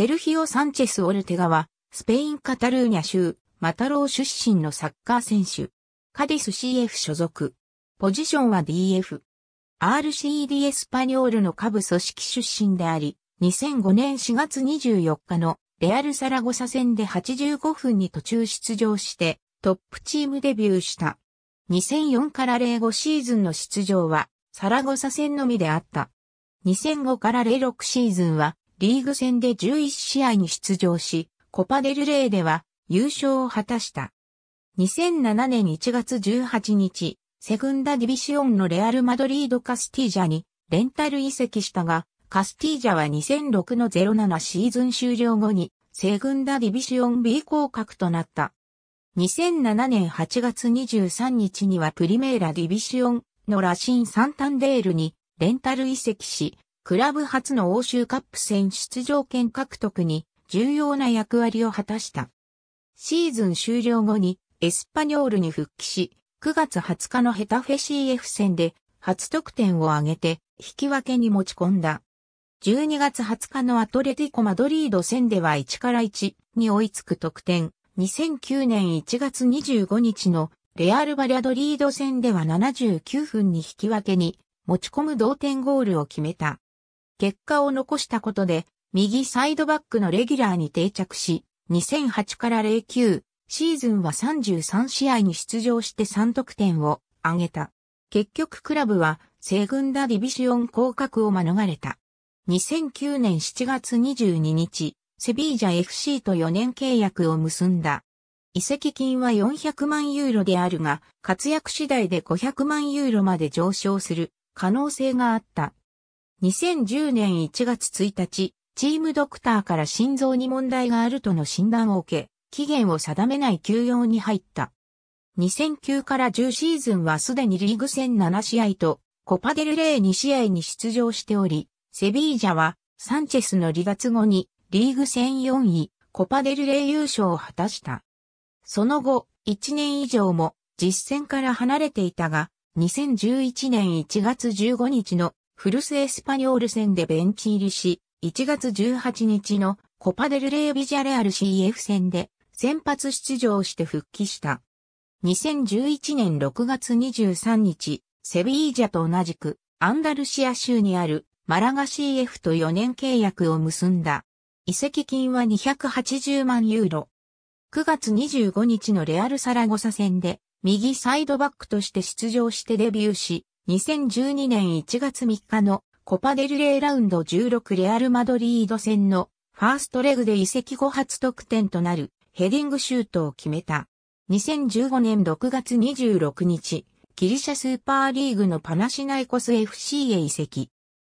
セルヒオ・サンチェス・オルテガは、スペイン・カタルーニャ州、マタロー出身のサッカー選手。カディス CF 所属。ポジションは DF。RCD エスパニョールの下部組織出身であり、2005年4月24日のレアル・サラゴサ戦で85分に途中出場して、トップチームデビューした。2004から05シーズンの出場は、サラゴサ戦のみであった。2005から06シーズンは、リーグ戦で11試合に出場し、コパデルレーでは優勝を果たした。2007年1月18日、セグンダディビシオンのレアル・マドリード・カスティージャにレンタル移籍したが、カスティージャは2006の07シーズン終了後にセグンダディビシオン B 降格となった。2007年8月23日にはプリメーラディビシオンのラシン・サンタンデールにレンタル移籍し、クラブ初の欧州カップ戦出場権獲得に重要な役割を果たした。シーズン終了後にエスパニョールに復帰し、9月20日のヘタフェ CF 戦で初得点を挙げて引き分けに持ち込んだ。12月20日のアトレティコ・マドリード戦では1から1に追いつく得点。2009年1月25日のレアル・バリャドリード戦では79分に引き分けに持ち込む同点ゴールを決めた。結果を残したことで、右サイドバックのレギュラーに定着し、2008から09シーズンは33試合に出場して3得点を挙げた。結局クラブは西軍ダディビシオン降格を免れた。2009年7月22日、セビージャ FC と4年契約を結んだ。移籍金は400万ユーロであるが、活躍次第で500万ユーロまで上昇する可能性があった2010年1月1日、チームドクターから心臓に問題があるとの診断を受け、期限を定めない休養に入った。2009から10シーズンはすでにリーグ戦7試合と、コパデルレー2試合に出場しており、セビージャは、サンチェスの離脱後に、リーグ戦4位、コパデルレー優勝を果たした。その後、1年以上も、実戦から離れていたが、2011年1月15日のフルスエスパニョール戦でベンチ入りし、1月18日のコパデルレービジャレアル CF 戦で先発出場して復帰した。2011年6月23日、セビージャと同じくアンダルシア州にあるマラガ CF と4年契約を結んだ。移籍金は280万ユーロ。9月25日のレアルサラゴサ戦で右サイドバックとして出場してデビューし、2012年1月3日のコパデルレーラウンド16レアルマドリード戦のファーストレグで移籍後初得点となるヘディングシュートを決めた。2015年6月26日、ギリシャスーパーリーグのパナシナイコス FC へ移籍。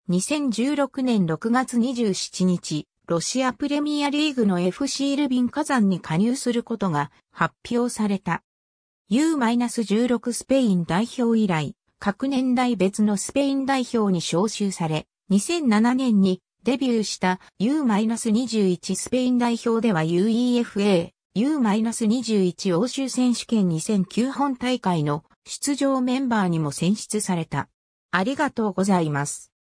2016年6月27日、ロシアプレミアリーグの FC ルビン火山に加入することが発表された。U-16 スペイン代表以来、各年代別のスペイン代表に招集され、2007年にデビューした U-21 スペイン代表では UEFA、U-21 欧州選手権2009本大会の出場メンバーにも選出された。ありがとうございます。